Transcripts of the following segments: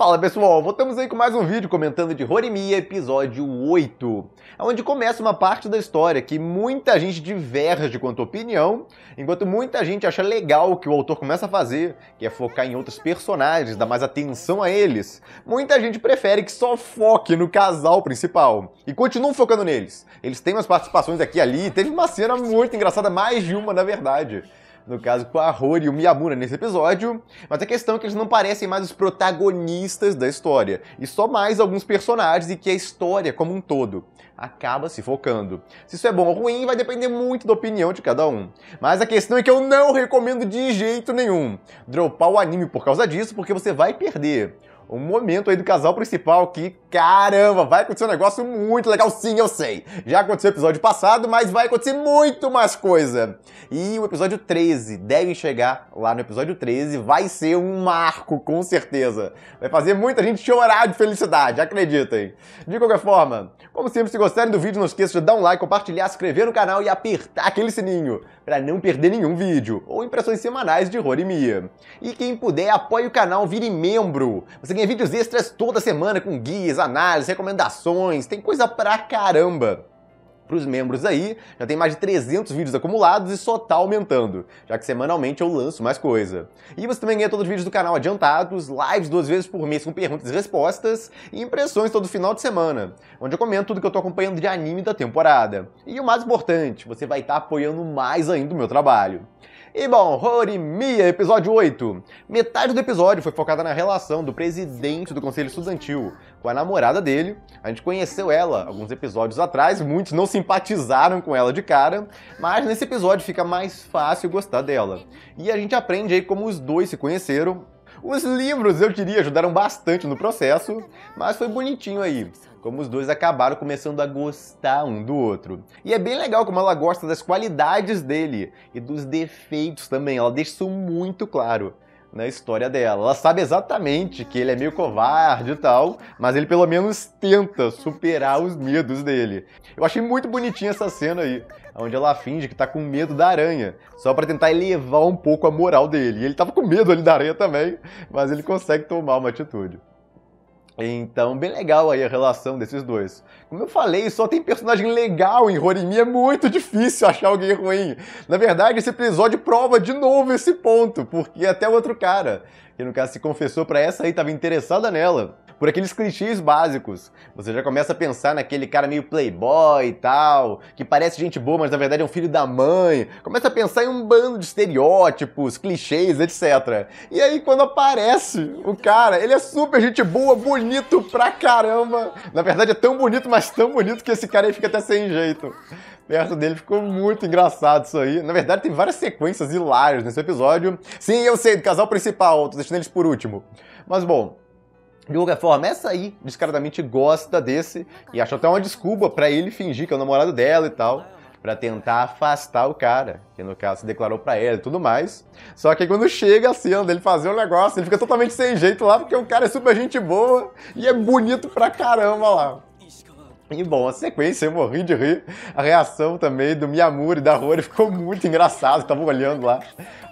Fala pessoal, voltamos aí com mais um vídeo comentando de Horimiya, episódio 8, onde começa uma parte da história que muita gente diverge quanto à opinião, enquanto muita gente acha legal o que o autor começa a fazer, que é focar em outros personagens, dar mais atenção a eles, muita gente prefere que só foque no casal principal e continuam focando neles. Eles têm umas participações aqui e ali, teve uma cena muito engraçada, mais de uma na verdade no caso com a Rory e o Miyamura nesse episódio, mas a questão é que eles não parecem mais os protagonistas da história, e só mais alguns personagens e que a história como um todo acaba se focando. Se isso é bom ou ruim vai depender muito da opinião de cada um. Mas a questão é que eu não recomendo de jeito nenhum dropar o anime por causa disso, porque você vai perder um momento aí do casal principal que, caramba, vai acontecer um negócio muito legal, sim, eu sei. Já aconteceu o episódio passado, mas vai acontecer muito mais coisa. E o episódio 13, devem chegar lá no episódio 13, vai ser um marco, com certeza. Vai fazer muita gente chorar de felicidade, acreditem. De qualquer forma, como sempre, se gostarem do vídeo, não esqueça de dar um like, compartilhar, se inscrever no canal e apertar aquele sininho para não perder nenhum vídeo ou impressões semanais de Rorimia. E quem puder, apoie o canal, vire membro. Você ganha vídeos extras toda semana com guias, análises, recomendações, tem coisa pra caramba para os membros aí, já tem mais de 300 vídeos acumulados e só tá aumentando, já que semanalmente eu lanço mais coisa. E você também ganha todos os vídeos do canal adiantados, lives duas vezes por mês com perguntas e respostas e impressões todo final de semana, onde eu comento tudo que eu tô acompanhando de anime da temporada. E o mais importante, você vai estar tá apoiando mais ainda o meu trabalho. E bom, Rorimia, episódio 8. Metade do episódio foi focada na relação do presidente do Conselho Estudantil com a namorada dele. A gente conheceu ela alguns episódios atrás, muitos não simpatizaram com ela de cara, mas nesse episódio fica mais fácil gostar dela. E a gente aprende aí como os dois se conheceram, os livros, eu diria, ajudaram bastante no processo, mas foi bonitinho aí, como os dois acabaram começando a gostar um do outro. E é bem legal como ela gosta das qualidades dele e dos defeitos também, ela deixa isso muito claro na história dela. Ela sabe exatamente que ele é meio covarde e tal, mas ele pelo menos tenta superar os medos dele. Eu achei muito bonitinha essa cena aí onde ela finge que tá com medo da aranha, só para tentar elevar um pouco a moral dele. E ele tava com medo ali da aranha também, mas ele consegue tomar uma atitude. Então, bem legal aí a relação desses dois. Como eu falei, só tem personagem legal em Rorimi, é muito difícil achar alguém ruim. Na verdade, esse episódio prova de novo esse ponto, porque é até o outro cara, que no caso se confessou para essa aí, estava interessada nela, por aqueles clichês básicos. Você já começa a pensar naquele cara meio playboy e tal, que parece gente boa, mas na verdade é um filho da mãe. Começa a pensar em um bando de estereótipos, clichês, etc. E aí quando aparece o cara, ele é super gente boa, bonito pra caramba. Na verdade é tão bonito, mas tão bonito que esse cara aí fica até sem jeito perto dele. Ficou muito engraçado isso aí. Na verdade, tem várias sequências hilárias nesse episódio. Sim, eu sei, do casal principal, tô deixando eles por último. Mas bom, de qualquer forma, essa aí descaradamente gosta desse e acha até uma desculpa para ele fingir que é o namorado dela e tal, para tentar afastar o cara, que no caso se declarou para ela e tudo mais. Só que quando chega a cena dele fazer um negócio, ele fica totalmente sem jeito lá porque o cara é super gente boa e é bonito pra caramba lá. E bom, a sequência eu morri de rir. A reação também do Miyamura e da Rory ficou muito engraçado, estavam olhando lá,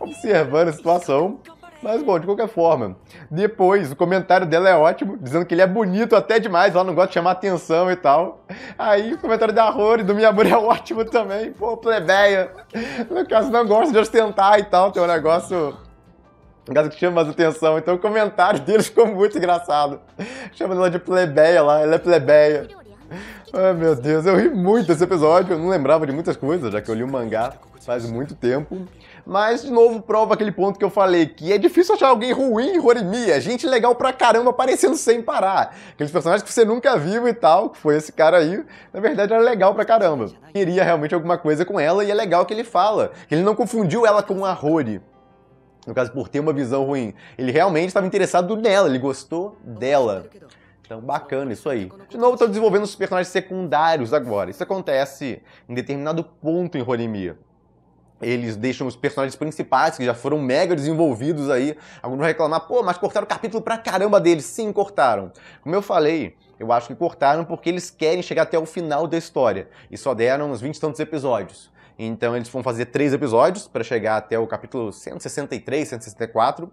observando a situação. Mas bom, de qualquer forma. Depois, o comentário dela é ótimo, dizendo que ele é bonito até demais, ela não gosta de chamar atenção e tal. Aí o comentário da Rory, do Miyamura é ótimo também. Pô, plebeia. No caso, não gosta de ostentar e tal, tem um negócio caso que chama mais atenção. Então o comentário deles ficou muito engraçado. Chamando ela de plebeia lá, ela é plebeia. Ai meu Deus, eu ri muito desse episódio. Eu não lembrava de muitas coisas, já que eu li o mangá faz muito tempo. Mas, de novo, prova aquele ponto que eu falei, que é difícil achar alguém ruim em Horimiya, gente legal pra caramba aparecendo sem parar. Aqueles personagens que você nunca viu e tal, que foi esse cara aí, na verdade era legal pra caramba. Queria realmente alguma coisa com ela e é legal que ele fala, que ele não confundiu ela com a Hori no caso por ter uma visão ruim. Ele realmente estava interessado nela, ele gostou dela. Então, bacana isso aí. De novo, estou desenvolvendo os personagens secundários agora. Isso acontece em determinado ponto em Horimiya. Eles deixam os personagens principais, que já foram mega desenvolvidos aí. Alguns vão reclamar, pô, mas cortaram o capítulo pra caramba deles. Sim, cortaram. Como eu falei, eu acho que cortaram porque eles querem chegar até o final da história. E só deram uns 20 e tantos episódios. Então eles vão fazer três episódios para chegar até o capítulo 163, 164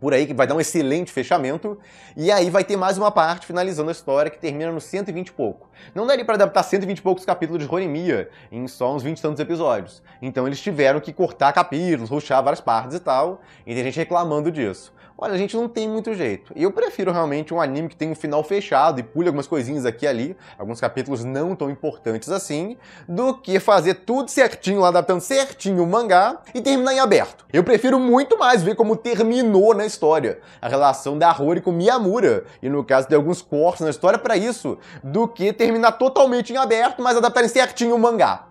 por aí, que vai dar um excelente fechamento. E aí vai ter mais uma parte finalizando a história que termina no 120 e pouco. Não daria para adaptar 120 e poucos capítulos de Rorimia em só uns 20 tantos episódios. Então eles tiveram que cortar capítulos, ruxar várias partes e tal. E tem gente reclamando disso olha, a gente não tem muito jeito. E eu prefiro realmente um anime que tem um final fechado e pule algumas coisinhas aqui e ali, alguns capítulos não tão importantes assim, do que fazer tudo certinho, adaptando certinho o mangá e terminar em aberto. Eu prefiro muito mais ver como terminou na história a relação da Rory com Miyamura, e no caso de alguns cortes na história para isso, do que terminar totalmente em aberto, mas adaptarem certinho o mangá.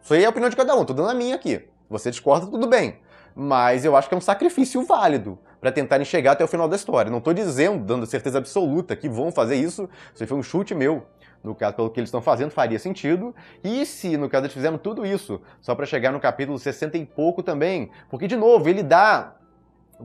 Isso aí é a opinião de cada um, tô dando a minha aqui. Você discorda, tudo bem. Mas eu acho que é um sacrifício válido para tentarem chegar até o final da história. Não estou dizendo, dando certeza absoluta, que vão fazer isso. Isso foi um chute meu. No caso, pelo que eles estão fazendo, faria sentido. E se, no caso, eles fizeram tudo isso só para chegar no capítulo 60 e pouco também? Porque, de novo, ele dá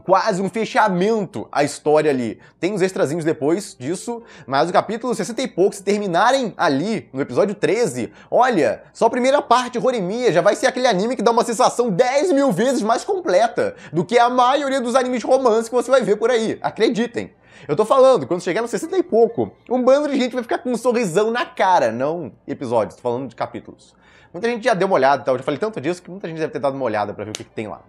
quase um fechamento à história ali. Tem uns extrazinhos depois disso, mas o capítulo 60 e pouco, se terminarem ali, no episódio 13, olha, só a primeira parte, Rorimia já vai ser aquele anime que dá uma sensação 10 mil vezes mais completa do que a maioria dos animes de romance que você vai ver por aí. Acreditem. Eu tô falando, quando chegar no 60 e pouco, um bando de gente vai ficar com um sorrisão na cara, não episódios, tô falando de capítulos. Muita gente já deu uma olhada, tá? eu já falei tanto disso que muita gente deve ter dado uma olhada para ver o que, que tem lá.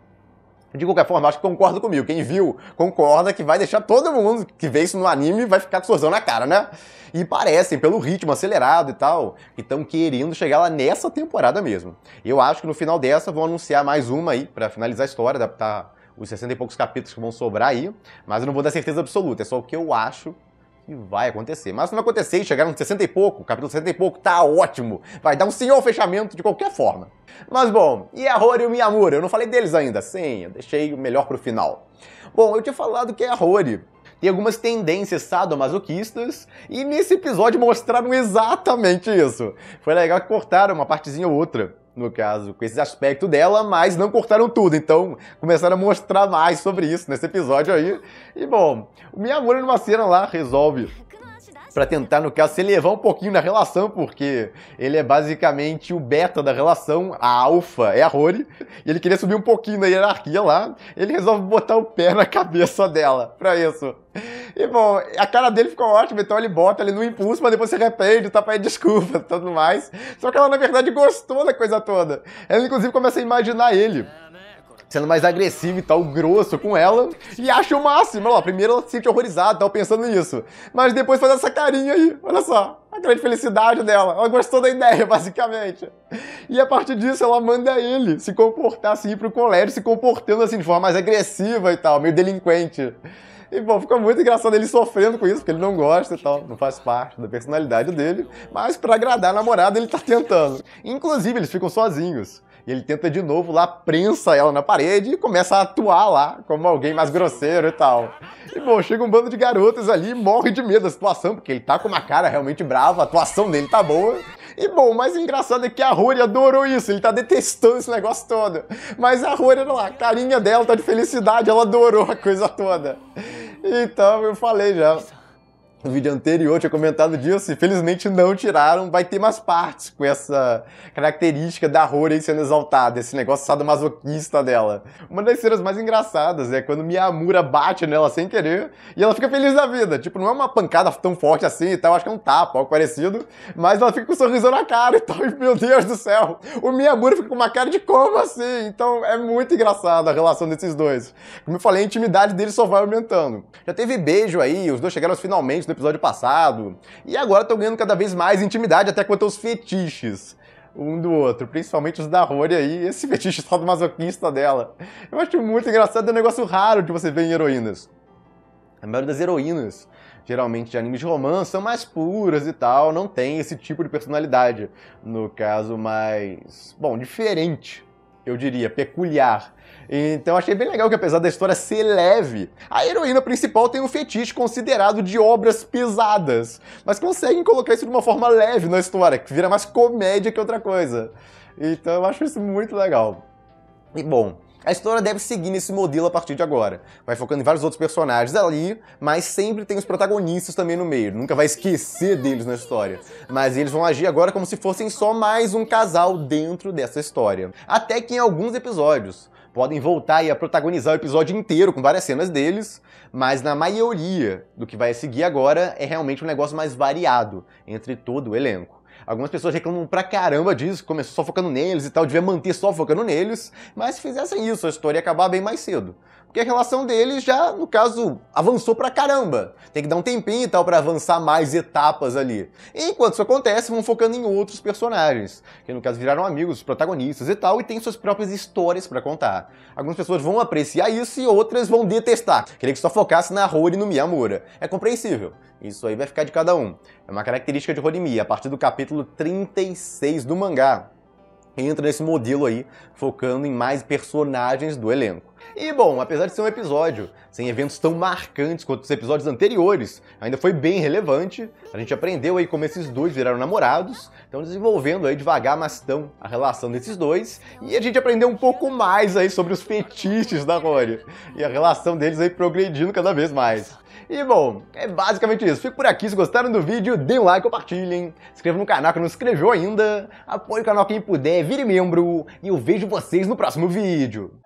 De qualquer forma, acho que concorda comigo. Quem viu, concorda que vai deixar todo mundo que vê isso no anime vai ficar com na cara, né? E parecem, pelo ritmo acelerado e tal, que estão querendo chegar lá nessa temporada mesmo. Eu acho que no final dessa vão anunciar mais uma aí, para finalizar a história, adaptar os 60 e poucos capítulos que vão sobrar aí. Mas eu não vou dar certeza absoluta, é só o que eu acho que vai acontecer. Mas se não acontecer e chegar 60 e pouco, capítulo 60 e pouco, tá ótimo. Vai dar um senhor fechamento de qualquer forma. Mas bom, e a Rory e o Miyamura? Eu não falei deles ainda. Sim, eu deixei o melhor pro final. Bom, eu tinha falado que é a Rory tem algumas tendências sadomasoquistas, e nesse episódio mostraram exatamente isso. Foi legal que cortaram uma partezinha ou outra no caso, com esse aspecto dela, mas não cortaram tudo, então começaram a mostrar mais sobre isso nesse episódio aí. E bom, o Miyamura numa cena lá resolve para tentar, no caso, se elevar um pouquinho na relação, porque ele é basicamente o beta da relação, a alfa é a Rory, e ele queria subir um pouquinho na hierarquia lá, ele resolve botar o pé na cabeça dela, pra isso. E bom, a cara dele ficou ótima, então ele bota ele no impulso, mas depois se arrepende, tá pra desculpa tudo mais. Só que ela na verdade gostou da coisa toda. Ela inclusive começa a imaginar ele sendo mais agressivo e tal, grosso com ela, e acha o máximo. Olha lá, primeiro ela se sente horrorizada, tal, pensando nisso. Mas depois faz essa carinha aí, olha só. A grande felicidade dela. Ela gostou da ideia, basicamente. E a partir disso, ela manda ele se comportar assim, ir pro colégio, se comportando assim, de forma mais agressiva e tal, meio delinquente. E, bom, fica muito engraçado ele sofrendo com isso, porque ele não gosta e tal, não faz parte da personalidade dele. Mas, para agradar a namorada, ele tá tentando. Inclusive, eles ficam sozinhos. E ele tenta de novo lá, prensa ela na parede e começa a atuar lá como alguém mais grosseiro e tal. E bom, chega um bando de garotas ali e morre de medo da situação, porque ele tá com uma cara realmente brava, a atuação dele tá boa. E bom, o mais engraçado é que a Rory adorou isso, ele tá detestando esse negócio todo. Mas a Rory, lá, a carinha dela tá de felicidade, ela adorou a coisa toda. Então, eu falei já no vídeo anterior, tinha comentado disso, e felizmente não tiraram. Vai ter mais partes com essa característica da Rory sendo exaltada, esse negócio sadomasoquista dela. Uma das cenas mais engraçadas é quando Miyamura bate nela sem querer e ela fica feliz da vida. Tipo, não é uma pancada tão forte assim e tal, acho que é um tapa, algo parecido, mas ela fica com um sorriso na cara e tal, e meu Deus do céu, o Miyamura fica com uma cara de como assim? Então é muito engraçada a relação desses dois. Como eu falei, a intimidade deles só vai aumentando. Já teve beijo aí, os dois chegaram finalmente episódio passado. E agora estão ganhando cada vez mais intimidade até quanto aos fetiches um do outro, principalmente os da Rory aí, esse fetiche só do masoquista dela. Eu acho muito engraçado, é um negócio raro de você ver em heroínas. A maioria das heroínas, geralmente de animes de romance, são mais puras e tal, não tem esse tipo de personalidade. No caso, mais. Bom, diferente eu diria, peculiar. Então achei bem legal que apesar da história ser leve, a heroína principal tem um fetiche considerado de obras pesadas, mas conseguem colocar isso de uma forma leve na história, que vira mais comédia que outra coisa. Então eu acho isso muito legal. E bom, a história deve seguir nesse modelo a partir de agora. Vai focando em vários outros personagens ali, mas sempre tem os protagonistas também no meio. Nunca vai esquecer deles na história. Mas eles vão agir agora como se fossem só mais um casal dentro dessa história. Até que em alguns episódios podem voltar e a protagonizar o episódio inteiro com várias cenas deles, mas na maioria do que vai seguir agora é realmente um negócio mais variado entre todo o elenco. Algumas pessoas reclamam pra caramba disso, começou só focando neles e tal, devia manter só focando neles, mas se fizessem isso, a história ia acabar bem mais cedo porque a relação deles já, no caso, avançou pra caramba. Tem que dar um tempinho e tal para avançar mais etapas ali. E enquanto isso acontece, vão focando em outros personagens, que no caso viraram amigos, protagonistas e tal, e têm suas próprias histórias para contar. Algumas pessoas vão apreciar isso e outras vão detestar. Queria que só focasse na Rory e no Miyamura. É compreensível. Isso aí vai ficar de cada um. É uma característica de Horimiya, a partir do capítulo 36 do mangá entra nesse modelo aí, focando em mais personagens do elenco. E bom, apesar de ser um episódio sem eventos tão marcantes quanto os episódios anteriores, ainda foi bem relevante. A gente aprendeu aí como esses dois viraram namorados, estão desenvolvendo aí devagar, mas estão a relação desses dois. E a gente aprendeu um pouco mais aí sobre os fetiches da Rory e a relação deles aí progredindo cada vez mais. E bom, é basicamente isso. Fico por aqui. Se gostaram do vídeo, dê um like, compartilhem. Se inscreva no canal que não se inscreveu ainda. Apoie o canal quem puder, vire membro. E eu vejo vocês no próximo vídeo.